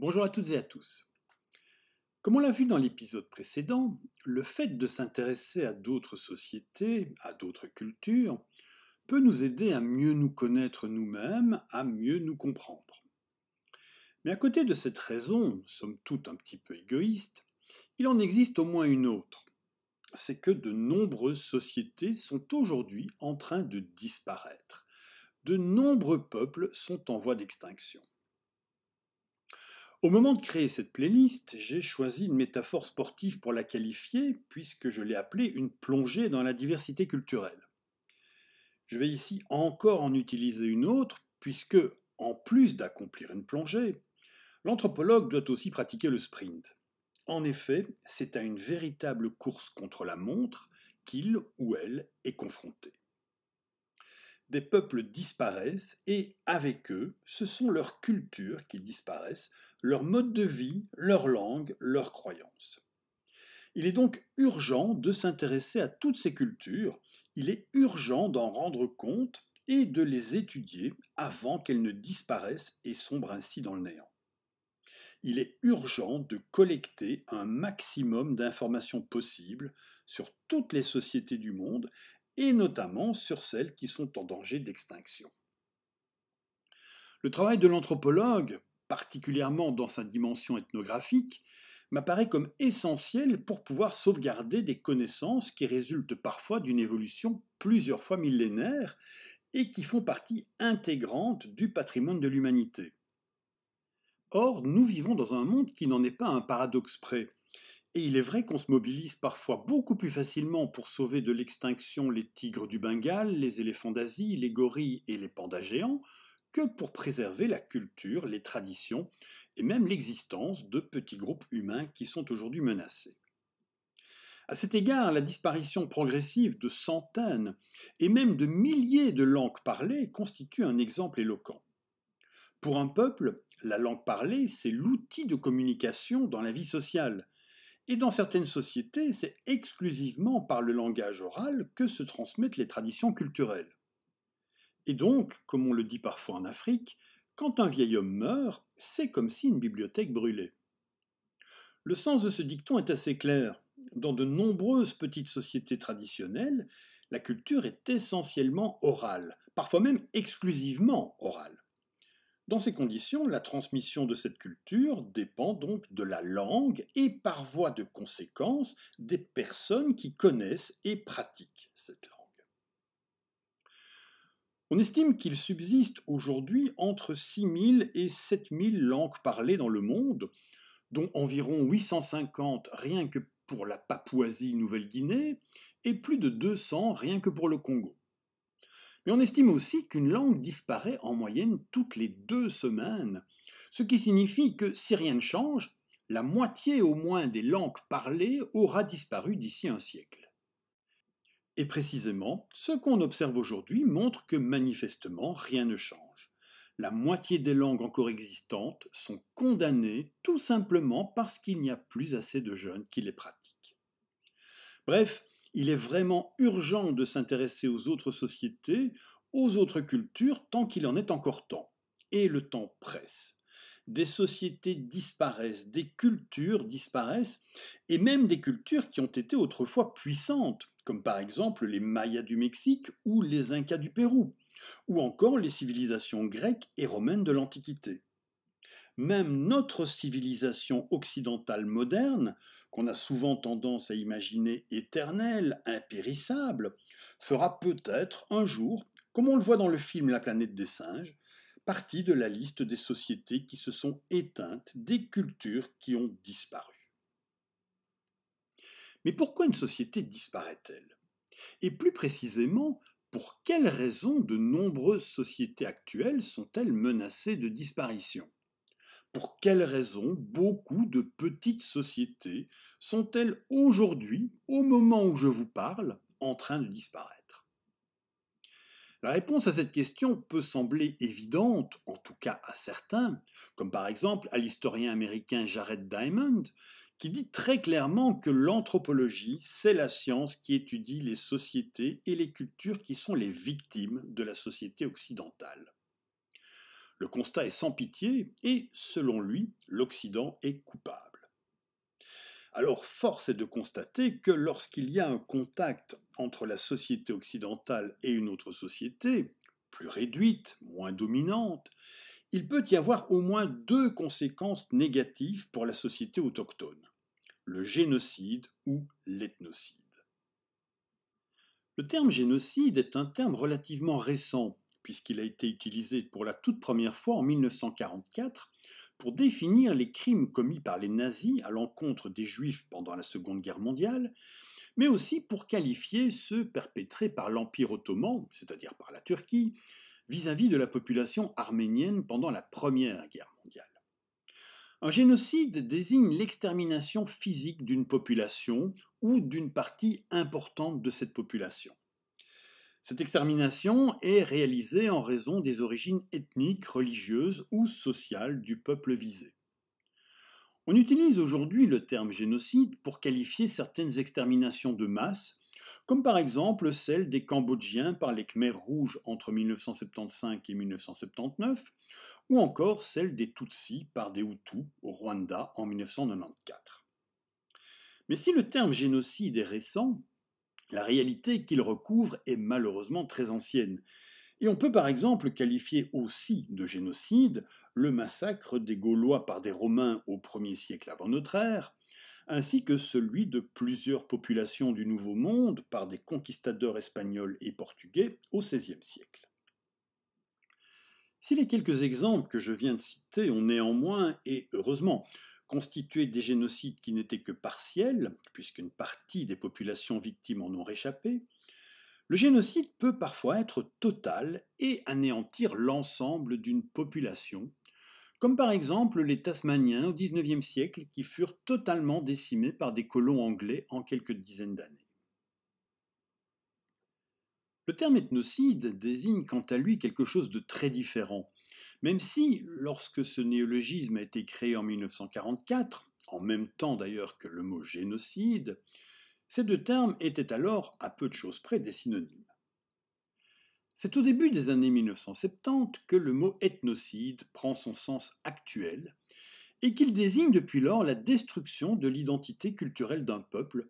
Bonjour à toutes et à tous. Comme on l'a vu dans l'épisode précédent, le fait de s'intéresser à d'autres sociétés, à d'autres cultures, peut nous aider à mieux nous connaître nous-mêmes, à mieux nous comprendre. Mais à côté de cette raison, somme toute un petit peu égoïste, il en existe au moins une autre. C'est que de nombreuses sociétés sont aujourd'hui en train de disparaître. De nombreux peuples sont en voie d'extinction. Au moment de créer cette playlist, j'ai choisi une métaphore sportive pour la qualifier, puisque je l'ai appelée une plongée dans la diversité culturelle. Je vais ici encore en utiliser une autre, puisque, en plus d'accomplir une plongée, l'anthropologue doit aussi pratiquer le sprint. En effet, c'est à une véritable course contre la montre qu'il ou elle est confronté des peuples disparaissent et, avec eux, ce sont leurs cultures qui disparaissent, leur mode de vie, leur langue, leurs croyances. Il est donc urgent de s'intéresser à toutes ces cultures, il est urgent d'en rendre compte et de les étudier avant qu'elles ne disparaissent et sombrent ainsi dans le néant. Il est urgent de collecter un maximum d'informations possibles sur toutes les sociétés du monde et notamment sur celles qui sont en danger d'extinction. Le travail de l'anthropologue, particulièrement dans sa dimension ethnographique, m'apparaît comme essentiel pour pouvoir sauvegarder des connaissances qui résultent parfois d'une évolution plusieurs fois millénaire et qui font partie intégrante du patrimoine de l'humanité. Or, nous vivons dans un monde qui n'en est pas un paradoxe près, et il est vrai qu'on se mobilise parfois beaucoup plus facilement pour sauver de l'extinction les tigres du Bengale, les éléphants d'Asie, les gorilles et les pandas géants, que pour préserver la culture, les traditions et même l'existence de petits groupes humains qui sont aujourd'hui menacés. À cet égard, la disparition progressive de centaines et même de milliers de langues parlées constitue un exemple éloquent. Pour un peuple, la langue parlée, c'est l'outil de communication dans la vie sociale, et dans certaines sociétés, c'est exclusivement par le langage oral que se transmettent les traditions culturelles. Et donc, comme on le dit parfois en Afrique, quand un vieil homme meurt, c'est comme si une bibliothèque brûlait. Le sens de ce dicton est assez clair. Dans de nombreuses petites sociétés traditionnelles, la culture est essentiellement orale, parfois même exclusivement orale. Dans ces conditions, la transmission de cette culture dépend donc de la langue et par voie de conséquence des personnes qui connaissent et pratiquent cette langue. On estime qu'il subsiste aujourd'hui entre 6000 et 7000 langues parlées dans le monde, dont environ 850 rien que pour la Papouasie-Nouvelle-Guinée et plus de 200 rien que pour le Congo. Et on estime aussi qu'une langue disparaît en moyenne toutes les deux semaines, ce qui signifie que si rien ne change, la moitié au moins des langues parlées aura disparu d'ici un siècle. Et précisément, ce qu'on observe aujourd'hui montre que manifestement rien ne change. La moitié des langues encore existantes sont condamnées tout simplement parce qu'il n'y a plus assez de jeunes qui les pratiquent. Bref, il est vraiment urgent de s'intéresser aux autres sociétés, aux autres cultures, tant qu'il en est encore temps. Et le temps presse. Des sociétés disparaissent, des cultures disparaissent, et même des cultures qui ont été autrefois puissantes, comme par exemple les Mayas du Mexique ou les Incas du Pérou, ou encore les civilisations grecques et romaines de l'Antiquité. Même notre civilisation occidentale moderne qu'on a souvent tendance à imaginer éternel, impérissable, fera peut-être un jour, comme on le voit dans le film La planète des singes, partie de la liste des sociétés qui se sont éteintes, des cultures qui ont disparu. Mais pourquoi une société disparaît-elle Et plus précisément, pour quelles raisons de nombreuses sociétés actuelles sont-elles menacées de disparition pour quelles raisons beaucoup de petites sociétés sont-elles aujourd'hui, au moment où je vous parle, en train de disparaître La réponse à cette question peut sembler évidente, en tout cas à certains, comme par exemple à l'historien américain Jared Diamond, qui dit très clairement que l'anthropologie, c'est la science qui étudie les sociétés et les cultures qui sont les victimes de la société occidentale. Le constat est sans pitié et, selon lui, l'Occident est coupable. Alors force est de constater que lorsqu'il y a un contact entre la société occidentale et une autre société, plus réduite, moins dominante, il peut y avoir au moins deux conséquences négatives pour la société autochtone, le génocide ou l'ethnocide. Le terme génocide est un terme relativement récent puisqu'il a été utilisé pour la toute première fois en 1944 pour définir les crimes commis par les nazis à l'encontre des juifs pendant la Seconde Guerre mondiale, mais aussi pour qualifier ceux perpétrés par l'Empire ottoman, c'est-à-dire par la Turquie, vis-à-vis de la population arménienne pendant la Première Guerre mondiale. Un génocide désigne l'extermination physique d'une population ou d'une partie importante de cette population. Cette extermination est réalisée en raison des origines ethniques, religieuses ou sociales du peuple visé. On utilise aujourd'hui le terme génocide pour qualifier certaines exterminations de masse, comme par exemple celle des Cambodgiens par les Khmers rouges entre 1975 et 1979, ou encore celle des Tutsis par des Hutus au Rwanda en 1994. Mais si le terme génocide est récent, la réalité qu'il recouvre est malheureusement très ancienne. Et on peut par exemple qualifier aussi de génocide le massacre des Gaulois par des Romains au 1er siècle avant notre ère, ainsi que celui de plusieurs populations du Nouveau Monde par des conquistadors espagnols et portugais au XVIe siècle. Si les quelques exemples que je viens de citer ont néanmoins, et heureusement, constitué des génocides qui n'étaient que partiels, puisqu'une partie des populations victimes en ont réchappé, le génocide peut parfois être total et anéantir l'ensemble d'une population, comme par exemple les Tasmaniens au XIXe siècle qui furent totalement décimés par des colons anglais en quelques dizaines d'années. Le terme ethnocide désigne quant à lui quelque chose de très différent, même si, lorsque ce néologisme a été créé en 1944, en même temps d'ailleurs que le mot génocide, ces deux termes étaient alors, à peu de choses près, des synonymes. C'est au début des années 1970 que le mot ethnocide prend son sens actuel et qu'il désigne depuis lors la destruction de l'identité culturelle d'un peuple,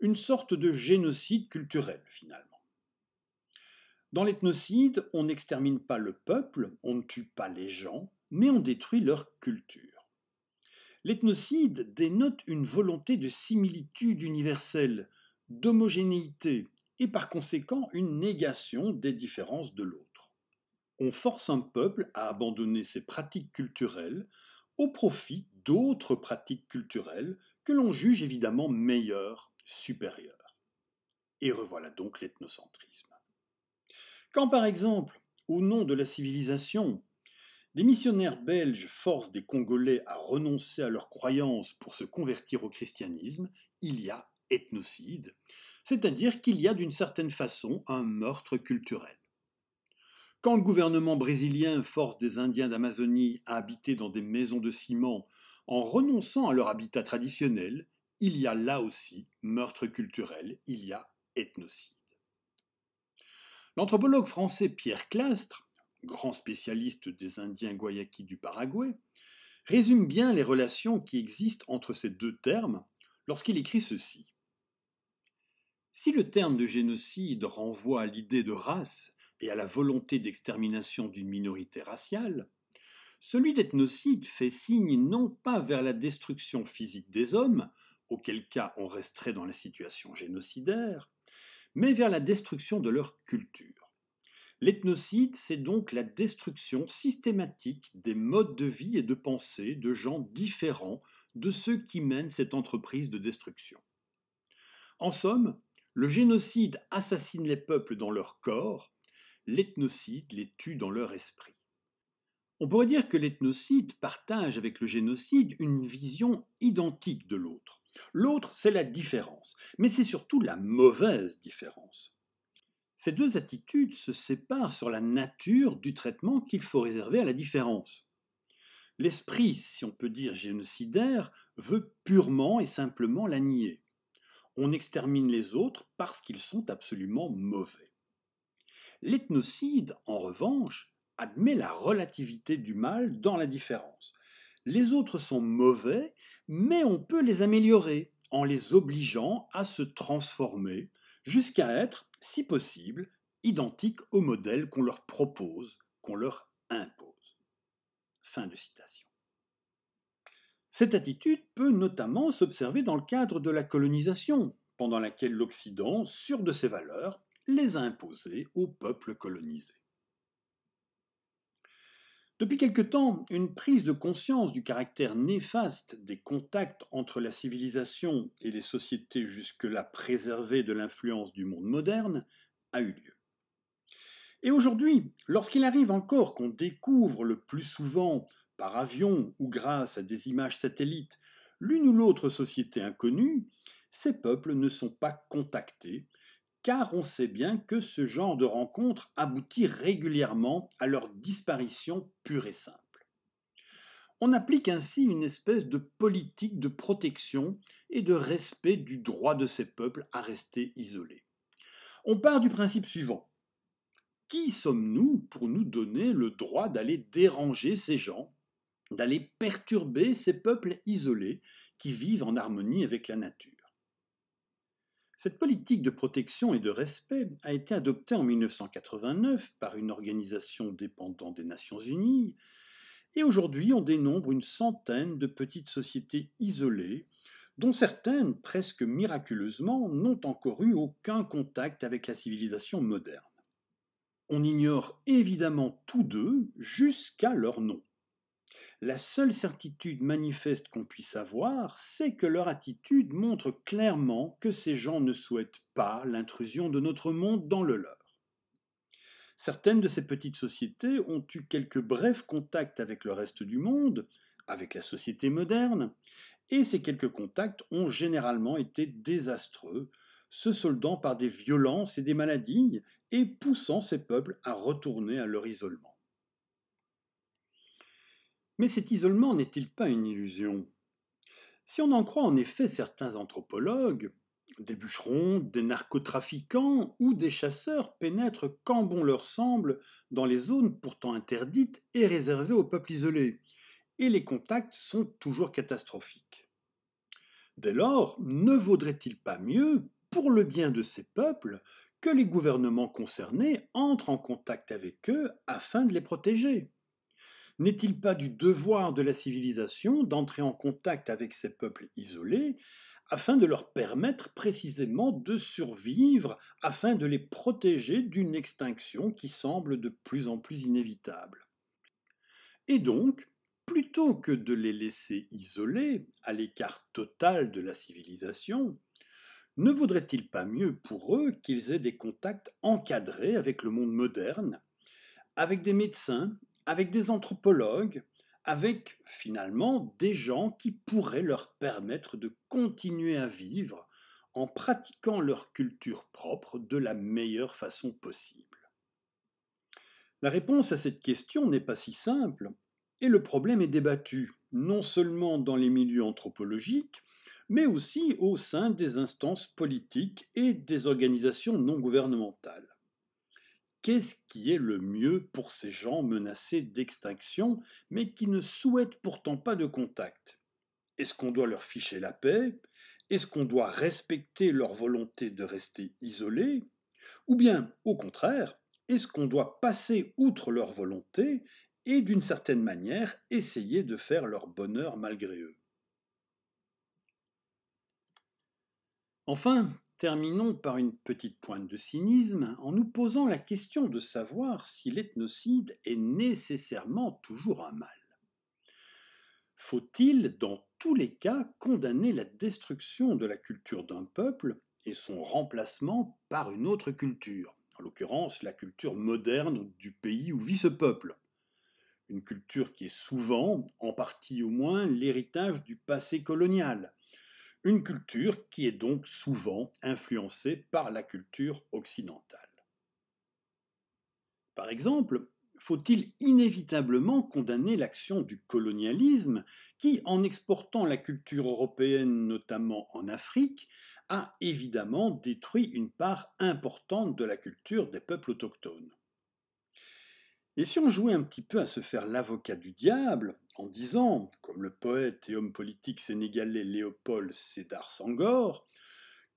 une sorte de génocide culturel finalement. Dans l'ethnocide, on n'extermine pas le peuple, on ne tue pas les gens, mais on détruit leur culture. L'ethnocide dénote une volonté de similitude universelle, d'homogénéité, et par conséquent une négation des différences de l'autre. On force un peuple à abandonner ses pratiques culturelles au profit d'autres pratiques culturelles que l'on juge évidemment meilleures, supérieures. Et revoilà donc l'ethnocentrisme. Quand par exemple, au nom de la civilisation, des missionnaires belges forcent des Congolais à renoncer à leurs croyances pour se convertir au christianisme, il y a ethnocide, c'est-à-dire qu'il y a d'une certaine façon un meurtre culturel. Quand le gouvernement brésilien force des Indiens d'Amazonie à habiter dans des maisons de ciment en renonçant à leur habitat traditionnel, il y a là aussi meurtre culturel, il y a ethnocide. L'anthropologue français Pierre Clastre, grand spécialiste des Indiens guayaquis du Paraguay, résume bien les relations qui existent entre ces deux termes lorsqu'il écrit ceci. Si le terme de génocide renvoie à l'idée de race et à la volonté d'extermination d'une minorité raciale, celui d'ethnocide fait signe non pas vers la destruction physique des hommes, auquel cas on resterait dans la situation génocidaire, mais vers la destruction de leur culture. L'ethnocide, c'est donc la destruction systématique des modes de vie et de pensée de gens différents de ceux qui mènent cette entreprise de destruction. En somme, le génocide assassine les peuples dans leur corps, l'ethnocide les tue dans leur esprit. On pourrait dire que l'ethnocide partage avec le génocide une vision identique de l'autre. L'autre, c'est la différence, mais c'est surtout la mauvaise différence. Ces deux attitudes se séparent sur la nature du traitement qu'il faut réserver à la différence. L'esprit, si on peut dire génocidaire, veut purement et simplement la nier. On extermine les autres parce qu'ils sont absolument mauvais. L'ethnocide, en revanche, admet la relativité du mal dans la différence, les autres sont mauvais, mais on peut les améliorer en les obligeant à se transformer jusqu'à être, si possible, identiques au modèle qu'on leur propose, qu'on leur impose. Fin de citation. Cette attitude peut notamment s'observer dans le cadre de la colonisation, pendant laquelle l'Occident, sûr de ses valeurs, les a imposées aux peuples colonisés. Depuis quelque temps, une prise de conscience du caractère néfaste des contacts entre la civilisation et les sociétés jusque-là préservées de l'influence du monde moderne a eu lieu. Et aujourd'hui, lorsqu'il arrive encore qu'on découvre le plus souvent, par avion ou grâce à des images satellites, l'une ou l'autre société inconnue, ces peuples ne sont pas contactés car on sait bien que ce genre de rencontre aboutit régulièrement à leur disparition pure et simple. On applique ainsi une espèce de politique de protection et de respect du droit de ces peuples à rester isolés. On part du principe suivant. Qui sommes-nous pour nous donner le droit d'aller déranger ces gens, d'aller perturber ces peuples isolés qui vivent en harmonie avec la nature cette politique de protection et de respect a été adoptée en 1989 par une organisation dépendante des Nations Unies, et aujourd'hui on dénombre une centaine de petites sociétés isolées, dont certaines, presque miraculeusement, n'ont encore eu aucun contact avec la civilisation moderne. On ignore évidemment tous d'eux jusqu'à leur nom. La seule certitude manifeste qu'on puisse avoir, c'est que leur attitude montre clairement que ces gens ne souhaitent pas l'intrusion de notre monde dans le leur. Certaines de ces petites sociétés ont eu quelques brefs contacts avec le reste du monde, avec la société moderne, et ces quelques contacts ont généralement été désastreux, se soldant par des violences et des maladies, et poussant ces peuples à retourner à leur isolement. Mais cet isolement n'est-il pas une illusion Si on en croit en effet certains anthropologues, des bûcherons, des narcotrafiquants ou des chasseurs pénètrent quand bon leur semble dans les zones pourtant interdites et réservées aux peuples isolés, et les contacts sont toujours catastrophiques. Dès lors, ne vaudrait-il pas mieux, pour le bien de ces peuples, que les gouvernements concernés entrent en contact avec eux afin de les protéger n'est-il pas du devoir de la civilisation d'entrer en contact avec ces peuples isolés afin de leur permettre précisément de survivre, afin de les protéger d'une extinction qui semble de plus en plus inévitable Et donc, plutôt que de les laisser isolés, à l'écart total de la civilisation, ne vaudrait-il pas mieux pour eux qu'ils aient des contacts encadrés avec le monde moderne, avec des médecins, avec des anthropologues, avec finalement des gens qui pourraient leur permettre de continuer à vivre en pratiquant leur culture propre de la meilleure façon possible. La réponse à cette question n'est pas si simple, et le problème est débattu, non seulement dans les milieux anthropologiques, mais aussi au sein des instances politiques et des organisations non gouvernementales. Qu'est-ce qui est le mieux pour ces gens menacés d'extinction, mais qui ne souhaitent pourtant pas de contact Est-ce qu'on doit leur ficher la paix Est-ce qu'on doit respecter leur volonté de rester isolés Ou bien, au contraire, est-ce qu'on doit passer outre leur volonté et, d'une certaine manière, essayer de faire leur bonheur malgré eux Enfin, Terminons par une petite pointe de cynisme en nous posant la question de savoir si l'ethnocide est nécessairement toujours un mal. Faut-il, dans tous les cas, condamner la destruction de la culture d'un peuple et son remplacement par une autre culture, en l'occurrence la culture moderne du pays où vit ce peuple Une culture qui est souvent, en partie au moins, l'héritage du passé colonial une culture qui est donc souvent influencée par la culture occidentale. Par exemple, faut-il inévitablement condamner l'action du colonialisme qui, en exportant la culture européenne notamment en Afrique, a évidemment détruit une part importante de la culture des peuples autochtones et si on jouait un petit peu à se faire l'avocat du diable, en disant, comme le poète et homme politique sénégalais Léopold Sédar Sangor,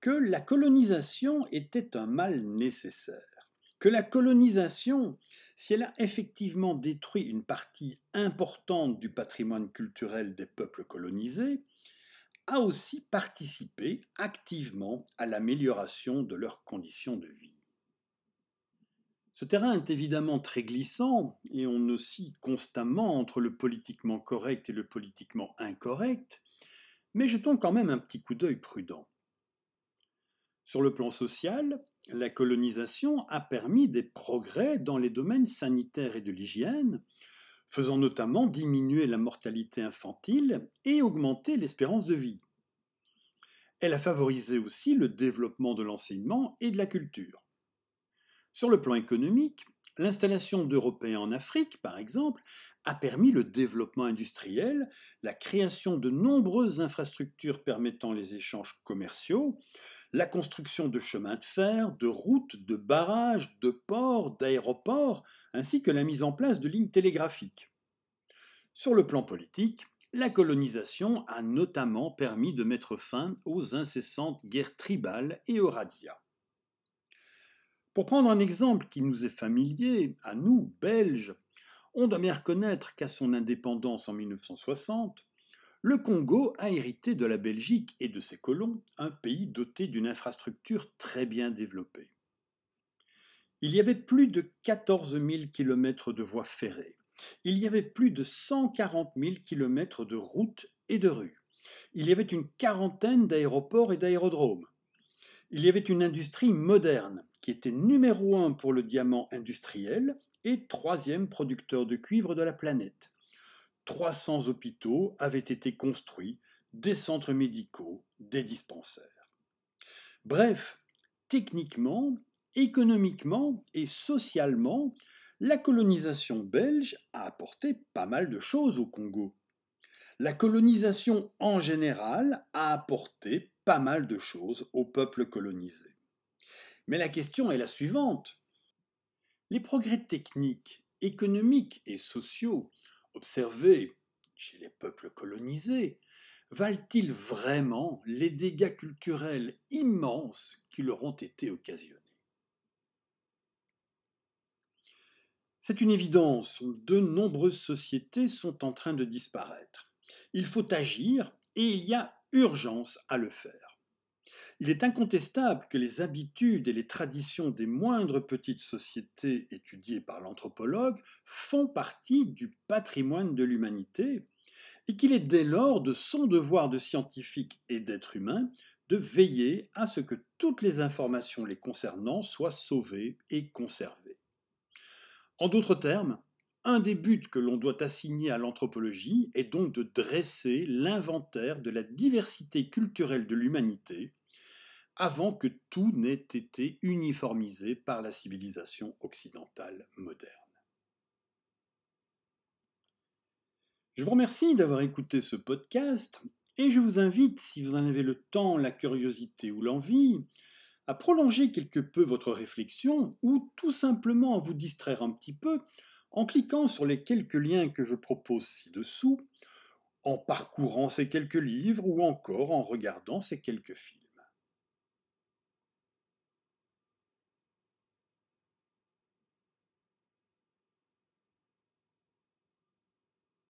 que la colonisation était un mal nécessaire, que la colonisation, si elle a effectivement détruit une partie importante du patrimoine culturel des peuples colonisés, a aussi participé activement à l'amélioration de leurs conditions de vie. Ce terrain est évidemment très glissant et on oscille constamment entre le politiquement correct et le politiquement incorrect, mais jetons quand même un petit coup d'œil prudent. Sur le plan social, la colonisation a permis des progrès dans les domaines sanitaires et de l'hygiène, faisant notamment diminuer la mortalité infantile et augmenter l'espérance de vie. Elle a favorisé aussi le développement de l'enseignement et de la culture. Sur le plan économique, l'installation d'Européens en Afrique, par exemple, a permis le développement industriel, la création de nombreuses infrastructures permettant les échanges commerciaux, la construction de chemins de fer, de routes, de barrages, de ports, d'aéroports, ainsi que la mise en place de lignes télégraphiques. Sur le plan politique, la colonisation a notamment permis de mettre fin aux incessantes guerres tribales et aux razzias. Pour prendre un exemple qui nous est familier, à nous, Belges, on doit bien reconnaître qu'à son indépendance en 1960, le Congo a hérité de la Belgique et de ses colons un pays doté d'une infrastructure très bien développée. Il y avait plus de 14 000 km de voies ferrées. Il y avait plus de 140 000 km de routes et de rues. Il y avait une quarantaine d'aéroports et d'aérodromes. Il y avait une industrie moderne qui était numéro un pour le diamant industriel et troisième producteur de cuivre de la planète. 300 hôpitaux avaient été construits, des centres médicaux, des dispensaires. Bref, techniquement, économiquement et socialement, la colonisation belge a apporté pas mal de choses au Congo. La colonisation en général a apporté pas mal de choses aux peuples colonisés. Mais la question est la suivante. Les progrès techniques, économiques et sociaux observés chez les peuples colonisés valent-ils vraiment les dégâts culturels immenses qui leur ont été occasionnés C'est une évidence, de nombreuses sociétés sont en train de disparaître. Il faut agir et il y a urgence à le faire. Il est incontestable que les habitudes et les traditions des moindres petites sociétés étudiées par l'anthropologue font partie du patrimoine de l'humanité et qu'il est dès lors de son devoir de scientifique et d'être humain de veiller à ce que toutes les informations les concernant soient sauvées et conservées. En d'autres termes, un des buts que l'on doit assigner à l'anthropologie est donc de dresser l'inventaire de la diversité culturelle de l'humanité avant que tout n'ait été uniformisé par la civilisation occidentale moderne. Je vous remercie d'avoir écouté ce podcast et je vous invite, si vous en avez le temps, la curiosité ou l'envie, à prolonger quelque peu votre réflexion ou tout simplement à vous distraire un petit peu en cliquant sur les quelques liens que je propose ci-dessous, en parcourant ces quelques livres ou encore en regardant ces quelques films.